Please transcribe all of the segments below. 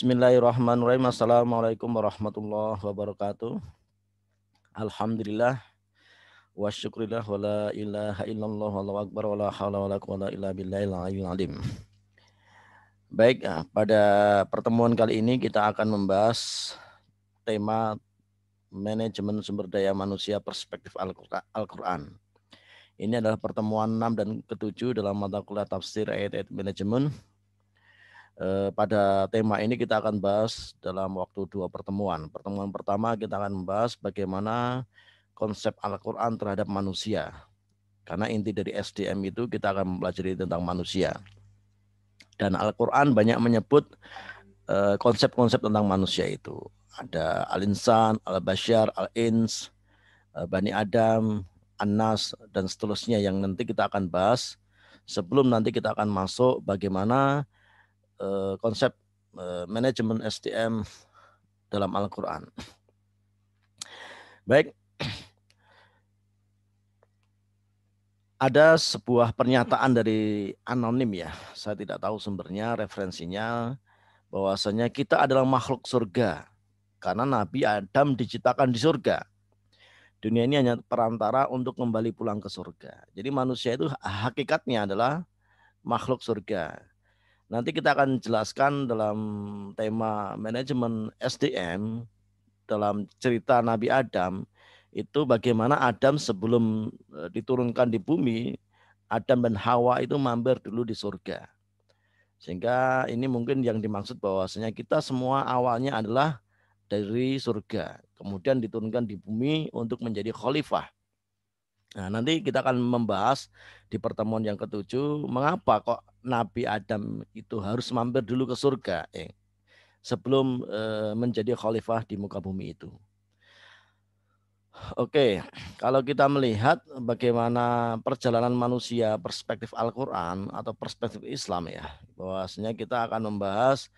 Bismillahirrahmanirrahim. Assalamualaikum warahmatullahi wabarakatuh. Alhamdulillah wa syukrillah wa la ilaha illallah la akbar wa la hawla wa la quwata illa billahil aliyil alim. Baik, ah, pada pertemuan kali ini kita akan membahas tema manajemen sumber daya manusia perspektif Al-Qur'an. Ini adalah pertemuan 6 dan ke-7 dalam mata kuliah tafsir ayat-ayat manajemen Eh, pada tema ini kita akan bahas dalam waktu dua pertemuan. Pertemuan pertama kita akan membahas bagaimana konsep Al-Quran terhadap manusia. Karena inti dari SDM itu kita akan mempelajari tentang manusia. Dan Al-Quran banyak menyebut eh, konsep-konsep tentang manusia itu. Ada Al-Insan, Al-Bashar, Al-Ins, eh, Bani Adam, An-Nas, dan seterusnya yang nanti kita akan bahas sebelum nanti kita akan masuk bagaimana Eh, konsep eh, manajemen SDM dalam Al-Quran. Baik, ada sebuah pernyataan dari anonim ya, saya tidak tahu sumbernya, referensinya, bahwasanya kita adalah makhluk surga karena Nabi Adam diciptakan di surga. Dunia ini hanya perantara untuk kembali pulang ke surga. Jadi manusia itu hakikatnya adalah makhluk surga. Nanti kita akan jelaskan dalam tema manajemen SDM dalam cerita Nabi Adam itu bagaimana Adam sebelum eh, diturunkan di bumi, Adam dan Hawa itu mampir dulu di surga. Sehingga ini mungkin yang dimaksud bahwasanya kita semua awalnya adalah dari surga, kemudian diturunkan di bumi untuk menjadi khalifah. Nah, nanti kita akan membahas di pertemuan yang ketujuh mengapa kok Nabi Adam itu harus mampir dulu ke surga eh, sebelum eh, menjadi khalifah di muka bumi itu. Oke, kalau kita melihat bagaimana perjalanan manusia perspektif Al-Qur'an atau perspektif Islam ya, bahwasanya kita akan membahas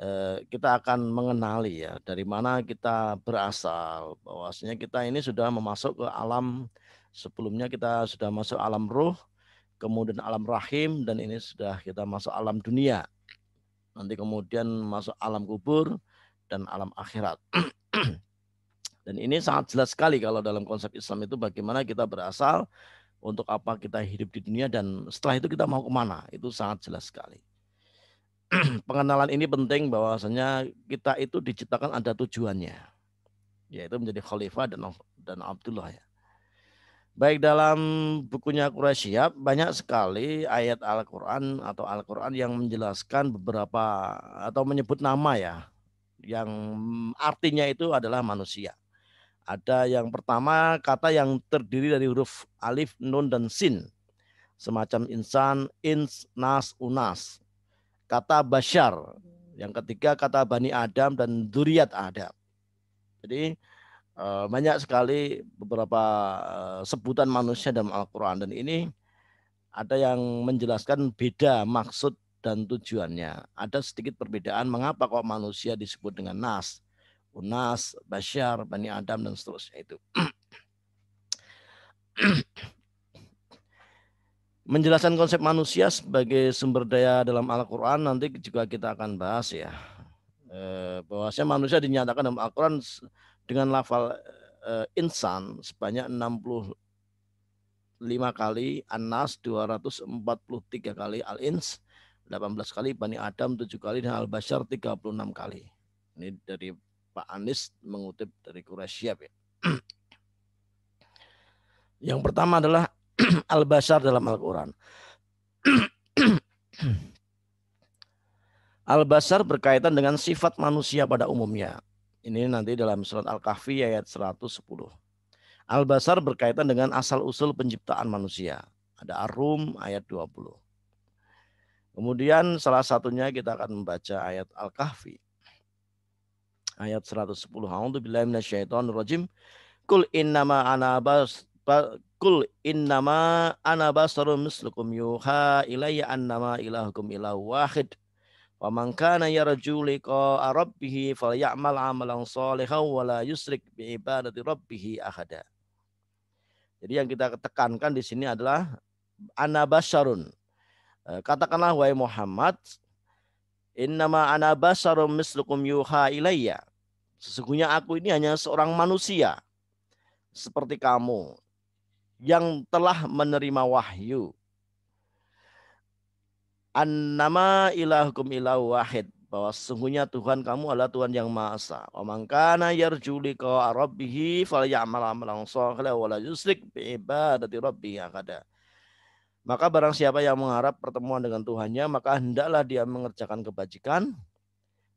eh, kita akan mengenali ya dari mana kita berasal bahwasanya kita ini sudah memasuk ke alam Sebelumnya kita sudah masuk alam ruh, kemudian alam rahim, dan ini sudah kita masuk alam dunia. Nanti kemudian masuk alam kubur dan alam akhirat. dan ini sangat jelas sekali kalau dalam konsep Islam itu bagaimana kita berasal, untuk apa kita hidup di dunia, dan setelah itu kita mau kemana. Itu sangat jelas sekali pengenalan ini penting bahwasanya kita itu diciptakan ada tujuannya yaitu menjadi khalifah dan dan Abdullah ya baik dalam bukunya Quraisy Quraisyab banyak sekali ayat Al-Qur'an atau Al-Qur'an yang menjelaskan beberapa atau menyebut nama ya yang artinya itu adalah manusia. Ada yang pertama kata yang terdiri dari huruf alif, nun dan sin. Semacam insan, ins, nas, unas. Kata basyar. Yang ketiga kata bani Adam dan duriat Adam. Jadi Eh, banyak sekali beberapa eh, sebutan manusia dalam Al-Quran dan ini ada yang menjelaskan beda maksud dan tujuannya. Ada sedikit perbedaan mengapa kok manusia disebut dengan nas, unas, bashar bani Adam dan seterusnya itu. Menjelaskan konsep manusia sebagai sumber daya dalam Al-Quran nanti juga kita akan bahas ya. Eh, bahwasanya manusia dinyatakan dalam Al-Quran dengan lafal uh, insan sebanyak 65 kali, Anas 243 kali, Al-Ins 18 kali, Bani Adam 7 kali, dan Al-Bashar 36 kali. Ini dari Pak Anies mengutip dari Quraisyab ya. Yang pertama adalah Al-Bashar dalam Al-Quran. al basar berkaitan dengan sifat manusia pada umumnya. Ini nanti dalam surat Al-Kahfi ayat 110. Al-Basar berkaitan dengan asal-usul penciptaan manusia. Ada Ar-Rum ayat 20. Kemudian salah satunya kita akan membaca ayat Al-Kahfi. Ayat 110. A'udzubillahi rajim. Kul innama ana bas kul innama ana basarum mislukum yuha ilayya annama ilahukum ilahu wahid Wa man kana yarju liqa rabbih falyamal 'amalan shalihan wa la yusyrik bi ibadati rabbih ahada. Jadi yang kita tekankan di sini adalah ana basyarun. E, katakanlah wahai Muhammad, innama ana basyarum mislukum yuha ilayya. Sesungguhnya aku ini hanya seorang manusia seperti kamu yang telah menerima wahyu annama ilahukum ilahu wahid bahwa sesungguhnya Tuhan kamu adalah Tuhan yang Maha Esa. Wa man kana yarju liqa'a rabbih falyamal amalan shalihan wa la yusyrik bi ibadati rabbih akada. Maka barang siapa yang mengharap pertemuan dengan Tuhannya, maka hendaklah dia mengerjakan kebajikan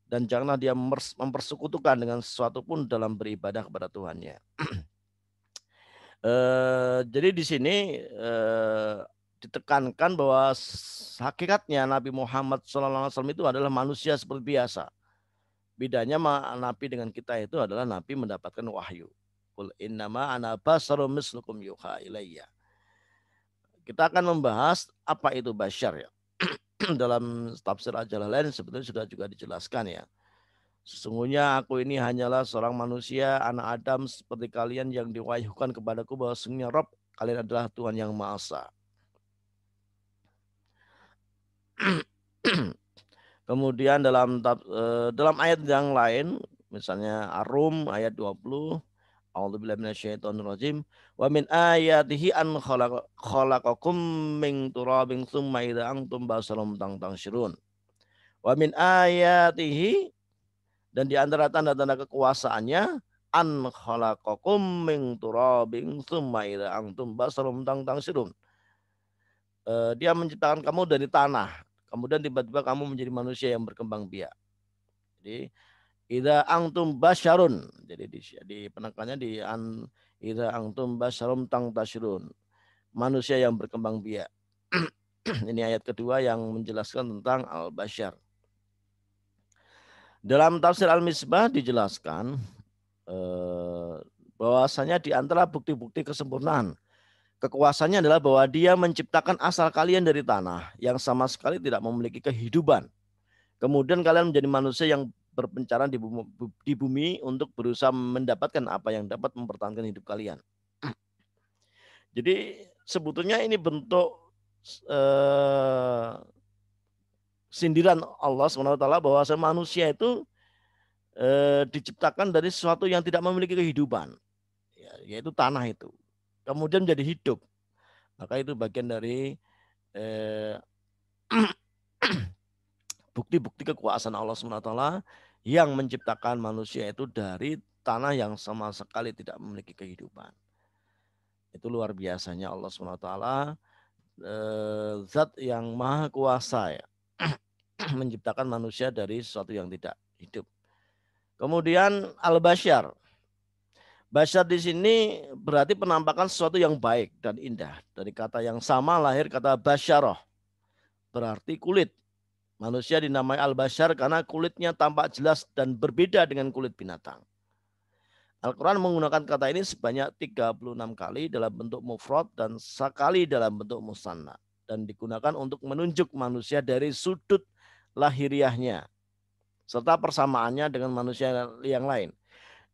dan janganlah dia mempersekutukan dengan sesuatu pun dalam beribadah kepada Tuhannya. Eh, jadi di sini eh, ditekankan bahwa hakikatnya Nabi Muhammad SAW itu adalah manusia seperti biasa. Bedanya Nabi dengan kita itu adalah Nabi mendapatkan wahyu. innama ana mislukum yuha ilayya. Kita akan membahas apa itu bashar ya. Dalam tafsir al lain sebetulnya sudah juga dijelaskan ya. Sesungguhnya aku ini hanyalah seorang manusia, anak Adam seperti kalian yang diwahyukan kepadaku bahwa sesungguhnya Rob, kalian adalah Tuhan yang Maha Esa Kemudian dalam eh, dalam ayat yang lain misalnya Ar-Rum ayat 20 A'udzubillahi minasyaitonirrajim wa min ayatihi an khalaqakum min turabin tsumma idza antum basarum sirun wa min ayatihi dan di antara tanda-tanda kekuasaannya an khalaqakum min turabin tsumma idza antum basarum tangtangsyirun eh, dia menciptakan kamu dari tanah Kemudian tiba-tiba kamu menjadi manusia yang berkembang biak. Jadi ida angtum basyarun. Jadi di, di penekannya di an ida angtum basyarum tang tasyrun. Manusia yang berkembang biak. Ini ayat kedua yang menjelaskan tentang al bashar. Dalam tafsir Al-Misbah dijelaskan eh, bahwasanya di antara bukti-bukti kesempurnaan Kekuasaannya adalah bahwa dia menciptakan asal kalian dari tanah yang sama sekali tidak memiliki kehidupan. Kemudian kalian menjadi manusia yang berpencaran di bumi, di bumi untuk berusaha mendapatkan apa yang dapat mempertahankan hidup kalian. Jadi sebetulnya ini bentuk eh, sindiran Allah SWT bahwa manusia itu eh, diciptakan dari sesuatu yang tidak memiliki kehidupan, ya, yaitu tanah itu kemudian menjadi hidup. Maka itu bagian dari eh, bukti-bukti eh, kekuasaan Allah SWT yang menciptakan manusia itu dari tanah yang sama sekali tidak memiliki kehidupan. Itu luar biasanya Allah SWT eh, zat yang maha kuasa ya. menciptakan manusia dari sesuatu yang tidak hidup. Kemudian Al-Bashar, Basyar di sini berarti penampakan sesuatu yang baik dan indah. Dari kata yang sama lahir kata basyaroh Berarti kulit. Manusia dinamai al-basyar karena kulitnya tampak jelas dan berbeda dengan kulit binatang. Al-Quran menggunakan kata ini sebanyak 36 kali dalam bentuk mufrad dan sekali dalam bentuk musanna. Dan digunakan untuk menunjuk manusia dari sudut lahiriahnya. Serta persamaannya dengan manusia yang lain.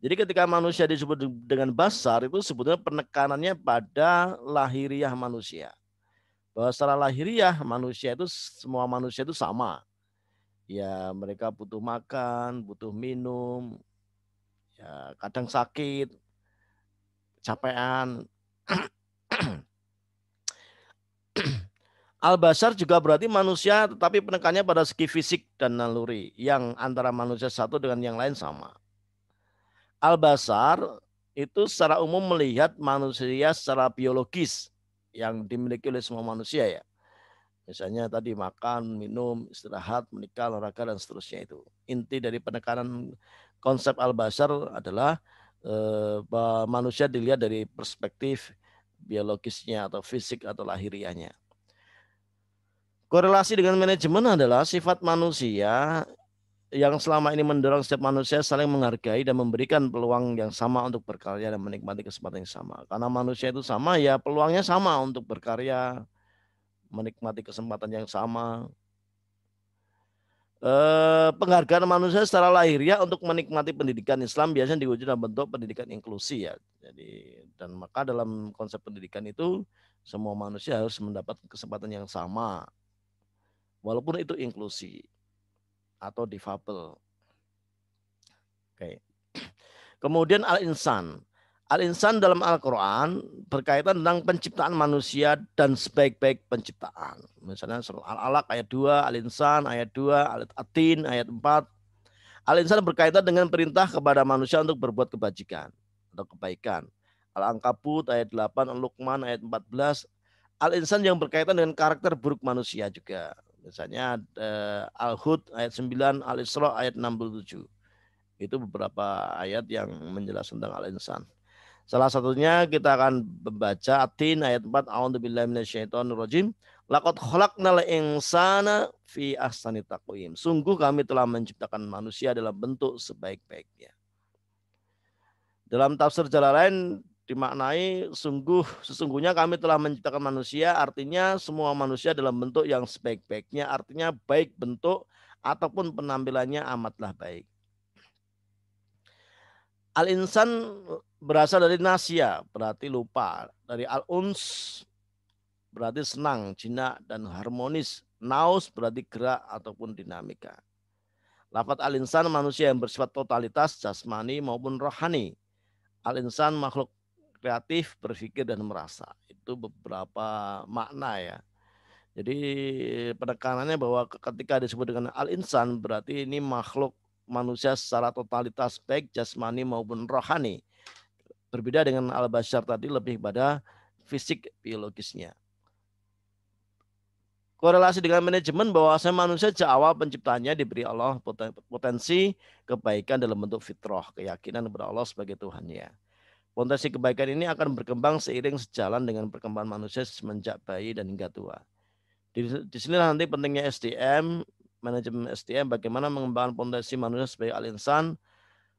Jadi ketika manusia disebut dengan basar itu sebetulnya penekanannya pada lahiriah manusia. Bahwa secara lahiriah manusia itu semua manusia itu sama. Ya mereka butuh makan, butuh minum, ya kadang sakit, capean. Al-Basar juga berarti manusia tetapi penekannya pada segi fisik dan naluri yang antara manusia satu dengan yang lain sama. Al-Basar itu secara umum melihat manusia secara biologis yang dimiliki oleh semua manusia ya. Misalnya tadi makan, minum, istirahat, menikah, olahraga, dan seterusnya itu. Inti dari penekanan konsep Al-Basar adalah eh, bahwa manusia dilihat dari perspektif biologisnya atau fisik atau lahiriahnya. Korelasi dengan manajemen adalah sifat manusia yang selama ini mendorong setiap manusia saling menghargai dan memberikan peluang yang sama untuk berkarya dan menikmati kesempatan yang sama. Karena manusia itu sama, ya peluangnya sama untuk berkarya, menikmati kesempatan yang sama. E, penghargaan manusia secara lahir ya untuk menikmati pendidikan Islam biasanya diwujud dalam bentuk pendidikan inklusi ya. Jadi dan maka dalam konsep pendidikan itu semua manusia harus mendapat kesempatan yang sama. Walaupun itu inklusi atau difabel. Oke. Kemudian al-insan. Al-insan dalam Al-Qur'an berkaitan tentang penciptaan manusia dan sebaik-baik penciptaan. Misalnya surah Al-Alaq ayat 2, Al-insan ayat 2, Al-atin ayat 4. Al-insan berkaitan dengan perintah kepada manusia untuk berbuat kebajikan atau kebaikan. Al-Ankabut ayat 8, Al-Luqman ayat 14. Al-insan yang berkaitan dengan karakter buruk manusia juga. Misalnya eh, Al-Hud ayat 9, Al-Isra ayat 67. Itu beberapa ayat yang menjelaskan tentang al-insan. Salah satunya kita akan membaca Atin ayat 4, billahi minasyaitonir rajim. Laqad khalaqnal insana fi ahsani taqwim. Sungguh kami telah menciptakan manusia dalam bentuk sebaik-baiknya. Dalam tafsir jalan lain dimaknai sungguh sesungguhnya kami telah menciptakan manusia artinya semua manusia dalam bentuk yang sebaik-baiknya artinya baik bentuk ataupun penampilannya amatlah baik. Al insan berasal dari nasia berarti lupa dari al uns berarti senang jinak dan harmonis naus berarti gerak ataupun dinamika. Lafat al insan manusia yang bersifat totalitas jasmani maupun rohani. Al insan makhluk kreatif, berpikir dan merasa. Itu beberapa makna ya. Jadi penekanannya bahwa ketika disebut dengan al-insan berarti ini makhluk manusia secara totalitas baik jasmani maupun rohani. Berbeda dengan al-bashar tadi lebih pada fisik biologisnya. Korelasi dengan manajemen bahwa saya manusia sejak awal penciptanya diberi Allah potensi kebaikan dalam bentuk fitrah, keyakinan kepada Allah sebagai Tuhannya. Fondasi kebaikan ini akan berkembang seiring sejalan dengan perkembangan manusia semenjak bayi dan hingga tua. Di, di sini nanti pentingnya SDM, manajemen SDM, bagaimana mengembangkan fondasi manusia sebagai al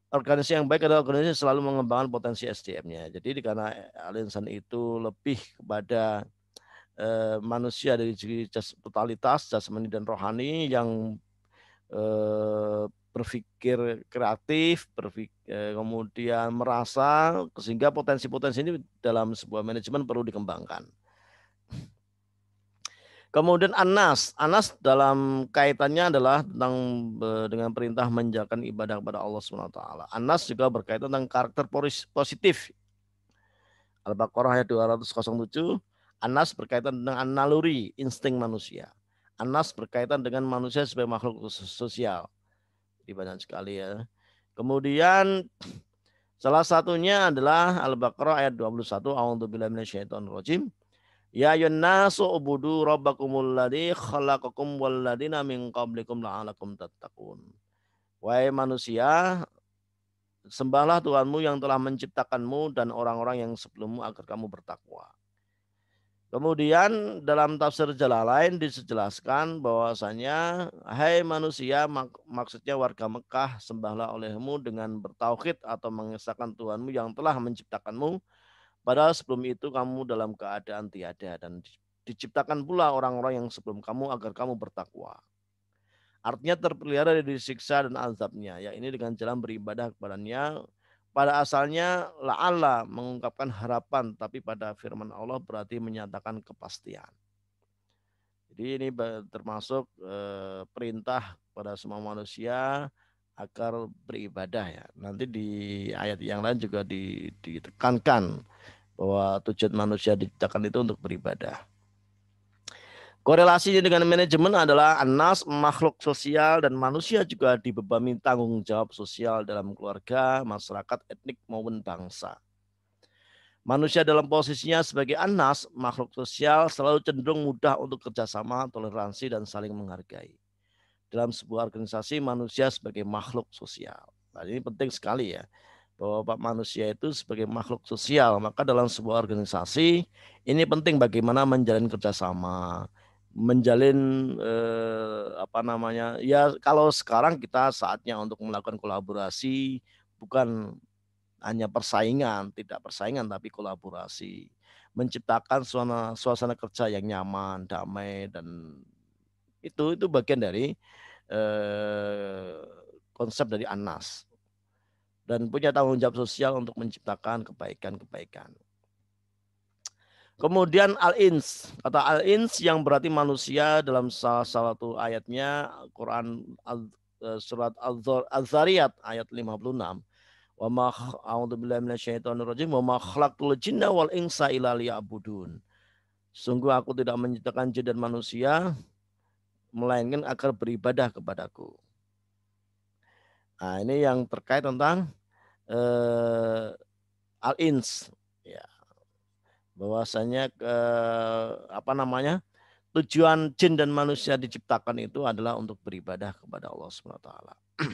Organisasi yang baik adalah organisasi yang selalu mengembangkan potensi SDM-nya. Jadi karena al itu lebih kepada eh, manusia dari segi jas, totalitas, jasmani dan rohani yang eh, berpikir kreatif, berpikir, eh, kemudian merasa sehingga potensi-potensi ini dalam sebuah manajemen perlu dikembangkan. Kemudian Anas, Anas dalam kaitannya adalah tentang eh, dengan perintah menjalankan ibadah kepada Allah Subhanahu Taala. Anas juga berkaitan tentang karakter positif. Al-Baqarah ayat 207. Anas berkaitan dengan naluri, insting manusia. Anas berkaitan dengan manusia sebagai makhluk sosial banyak sekali ya. Kemudian salah satunya adalah Al-Baqarah ayat 21. A'udzubillahi minasyaitonirrajim. Ya ayyuhan nasu ubudu rabbakumul ladzi khalaqakum wal ladina min qablikum la'alakum tattaqun. Wahai manusia, sembahlah Tuhanmu yang telah menciptakanmu dan orang-orang yang sebelummu agar kamu bertakwa. Kemudian dalam tafsir Jalalain dijelaskan bahwasanya hai hey manusia mak maksudnya warga Mekah sembahlah olehmu dengan bertauhid atau mengesahkan Tuhanmu yang telah menciptakanmu padahal sebelum itu kamu dalam keadaan tiada dan diciptakan pula orang-orang yang sebelum kamu agar kamu bertakwa. Artinya terpelihara dari siksa dan azabnya, ya ini dengan jalan beribadah kepadanya pada asalnya la'ala mengungkapkan harapan tapi pada firman Allah berarti menyatakan kepastian. Jadi ini termasuk perintah pada semua manusia agar beribadah ya. Nanti di ayat yang lain juga ditekankan bahwa tujuan manusia diciptakan itu untuk beribadah. Korelasi dengan manajemen adalah anas makhluk sosial dan manusia juga dibebani tanggung jawab sosial dalam keluarga, masyarakat, etnik maupun bangsa. Manusia dalam posisinya sebagai anas, makhluk sosial selalu cenderung mudah untuk kerjasama, toleransi, dan saling menghargai. Dalam sebuah organisasi, manusia sebagai makhluk sosial. Nah, ini penting sekali ya, bahwa pak manusia itu sebagai makhluk sosial. Maka dalam sebuah organisasi, ini penting bagaimana menjalin kerjasama, menjalin eh, apa namanya ya kalau sekarang kita saatnya untuk melakukan kolaborasi bukan hanya persaingan tidak persaingan tapi kolaborasi menciptakan suasana suasana kerja yang nyaman damai dan itu itu bagian dari eh, konsep dari Anas dan punya tanggung jawab sosial untuk menciptakan kebaikan kebaikan Kemudian al-ins, kata al-ins yang berarti manusia dalam salah satu ayatnya Quran al, eh, surat Az-Zariyat ayat 56. Wa ma a'udzu billahi minasyaitonir rajim wa ma khalaqtul jinna wal insa illa liya'budun. Sungguh aku tidak menciptakan jin dan manusia melainkan agar beribadah kepadaku. Nah, ini yang terkait tentang uh, al-ins ya bahwasanya ke eh, apa namanya tujuan jin dan manusia diciptakan itu adalah untuk beribadah kepada Allah Subhanahu wa taala.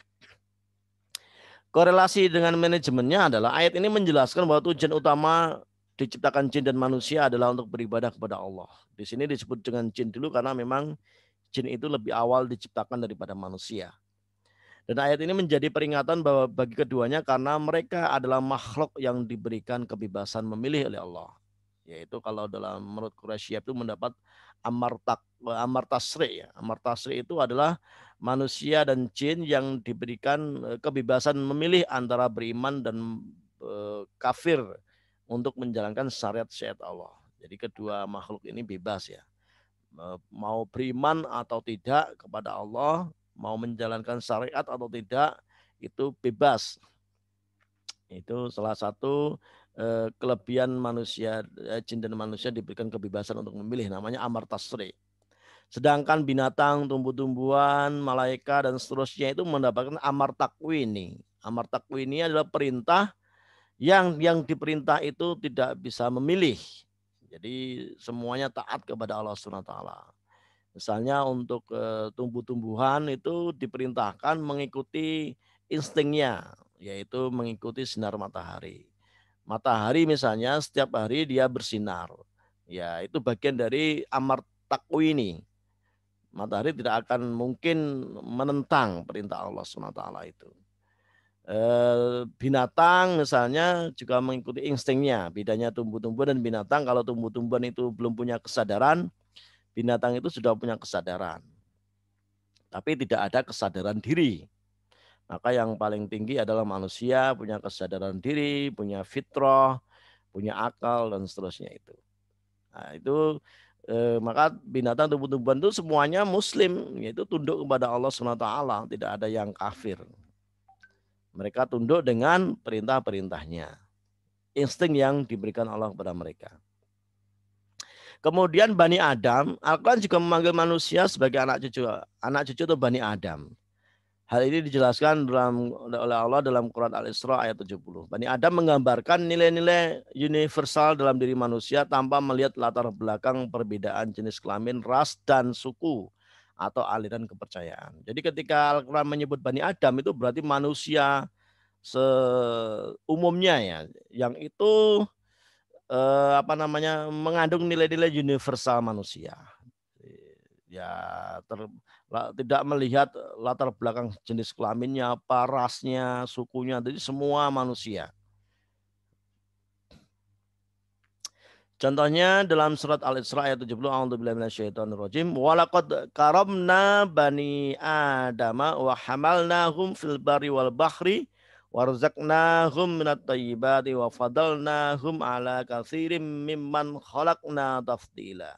Korelasi dengan manajemennya adalah ayat ini menjelaskan bahwa tujuan utama diciptakan jin dan manusia adalah untuk beribadah kepada Allah. Di sini disebut dengan jin dulu karena memang jin itu lebih awal diciptakan daripada manusia. Dan ayat ini menjadi peringatan bahwa bagi keduanya karena mereka adalah makhluk yang diberikan kebebasan memilih oleh Allah yaitu kalau dalam menurut Quraisy itu mendapat amartak amartasri ya. Amartasri itu adalah manusia dan jin yang diberikan eh, kebebasan memilih antara beriman dan eh, kafir untuk menjalankan syariat-syariat Allah. Jadi kedua makhluk ini bebas ya. Mau beriman atau tidak kepada Allah, mau menjalankan syariat atau tidak itu bebas itu salah satu eh, kelebihan manusia, eh, manusia diberikan kebebasan untuk memilih, namanya amar tasri. Sedangkan binatang, tumbuh-tumbuhan, malaikat, dan seterusnya itu mendapatkan amar takwini. Amar takwini adalah perintah yang yang diperintah itu tidak bisa memilih. Jadi semuanya taat kepada Allah Subhanahu taala. Misalnya untuk eh, tumbuh-tumbuhan itu diperintahkan mengikuti instingnya yaitu mengikuti sinar matahari. Matahari misalnya setiap hari dia bersinar. Ya, itu bagian dari amar takwi ini. Matahari tidak akan mungkin menentang perintah Allah SWT itu. Eh, binatang misalnya juga mengikuti instingnya. Bedanya tumbuh-tumbuhan dan binatang. Kalau tumbuh-tumbuhan itu belum punya kesadaran, binatang itu sudah punya kesadaran. Tapi tidak ada kesadaran diri maka yang paling tinggi adalah manusia punya kesadaran diri, punya fitrah, punya akal dan seterusnya itu. Nah, itu eh, maka binatang tumbuh-tumbuhan itu semuanya muslim yaitu tunduk kepada Allah SWT tidak ada yang kafir. Mereka tunduk dengan perintah-perintahnya. Insting yang diberikan Allah kepada mereka. Kemudian Bani Adam, Al-Quran juga memanggil manusia sebagai anak cucu. Anak cucu itu Bani Adam. Hal ini dijelaskan dalam, oleh Allah dalam Quran Al-Isra ayat 70. Bani Adam menggambarkan nilai-nilai universal dalam diri manusia tanpa melihat latar belakang perbedaan jenis kelamin, ras, dan suku atau aliran kepercayaan. Jadi ketika Al-Quran menyebut Bani Adam itu berarti manusia seumumnya ya. Yang itu eh, apa namanya mengandung nilai-nilai universal manusia. Ya ter, tidak melihat eh, latar belakang jenis kelaminnya, apa rasnya, sukunya, jadi semua manusia. Contohnya dalam surat Al-Isra ayat 70, A'udzu billahi minasyaitonir rajim, rojim laqad karamna bani adama wa hamalnahum fil bari wal bahri warzaqnahum minat thayyibati wa fadalnahum ala katsirin mimman khalaqna tafdila.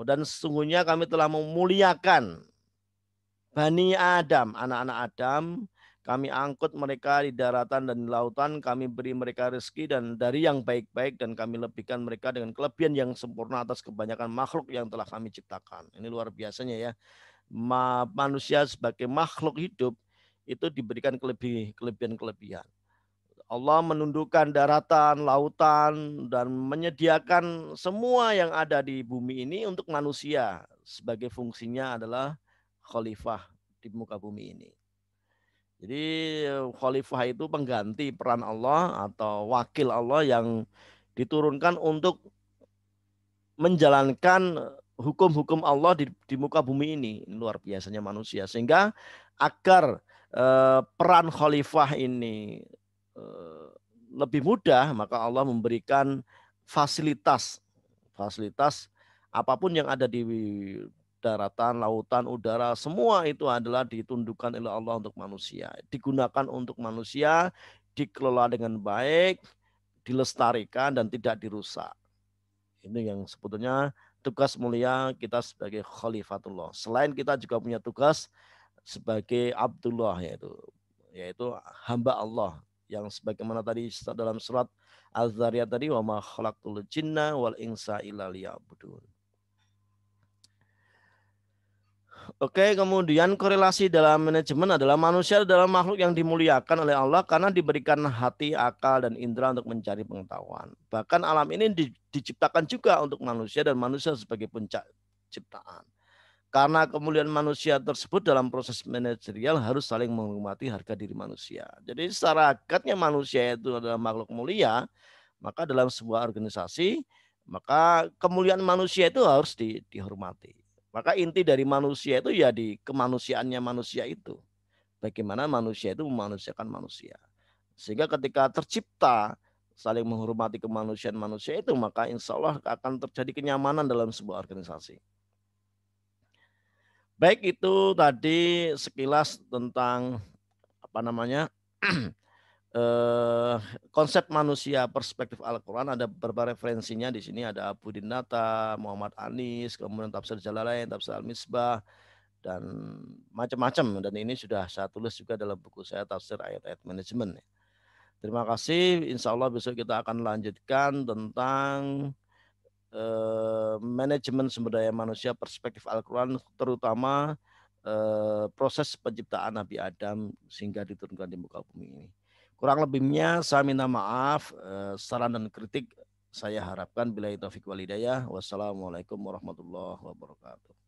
Dan sesungguhnya kami telah memuliakan Bani Adam, anak-anak Adam, kami angkut mereka di daratan dan lautan, kami beri mereka rezeki dan dari yang baik-baik dan kami lebihkan mereka dengan kelebihan yang sempurna atas kebanyakan makhluk yang telah kami ciptakan. Ini luar biasanya ya. Ma manusia sebagai makhluk hidup itu diberikan kelebihan-kelebihan. Allah menundukkan daratan, lautan, dan menyediakan semua yang ada di bumi ini untuk manusia. Sebagai fungsinya adalah khalifah di muka bumi ini. Jadi khalifah itu pengganti peran Allah atau wakil Allah yang diturunkan untuk menjalankan hukum-hukum Allah di, di muka bumi ini. ini luar biasanya manusia sehingga agar eh, peran khalifah ini eh, lebih mudah maka Allah memberikan fasilitas fasilitas apapun yang ada di daratan, lautan, udara, semua itu adalah ditundukkan oleh Allah untuk manusia. Digunakan untuk manusia, dikelola dengan baik, dilestarikan dan tidak dirusak. Ini yang sebetulnya tugas mulia kita sebagai khalifatullah. Selain kita juga punya tugas sebagai Abdullah yaitu yaitu hamba Allah yang sebagaimana tadi dalam surat Az-Zariyat tadi wa ma khalaqtul jinna wal insa illa liya'budun. Oke, kemudian korelasi dalam manajemen adalah manusia adalah makhluk yang dimuliakan oleh Allah karena diberikan hati, akal, dan indera untuk mencari pengetahuan. Bahkan alam ini di, diciptakan juga untuk manusia dan manusia sebagai puncak ciptaan. Karena kemuliaan manusia tersebut dalam proses manajerial harus saling menghormati harga diri manusia. Jadi secara manusia itu adalah makhluk mulia, maka dalam sebuah organisasi, maka kemuliaan manusia itu harus di, dihormati. Maka inti dari manusia itu ya di kemanusiaannya manusia itu. Bagaimana manusia itu memanusiakan manusia. Sehingga ketika tercipta saling menghormati kemanusiaan manusia itu, maka insya Allah akan terjadi kenyamanan dalam sebuah organisasi. Baik itu tadi sekilas tentang apa namanya Eh, konsep manusia perspektif Al-Quran ada beberapa referensinya di sini ada Abu Dinata, Muhammad Anis, kemudian Tafsir Jalalain, Tafsir Al-Misbah dan macam-macam dan ini sudah saya tulis juga dalam buku saya Tafsir Ayat-Ayat Manajemen. Terima kasih. Insya Allah besok kita akan lanjutkan tentang eh, manajemen sumber daya manusia perspektif Al-Quran terutama eh, proses penciptaan Nabi Adam sehingga diturunkan di muka bumi ini. Kurang lebihnya saya minta maaf, eh, saran dan kritik saya harapkan bila itu taufik walidayah. Wassalamualaikum warahmatullahi wabarakatuh.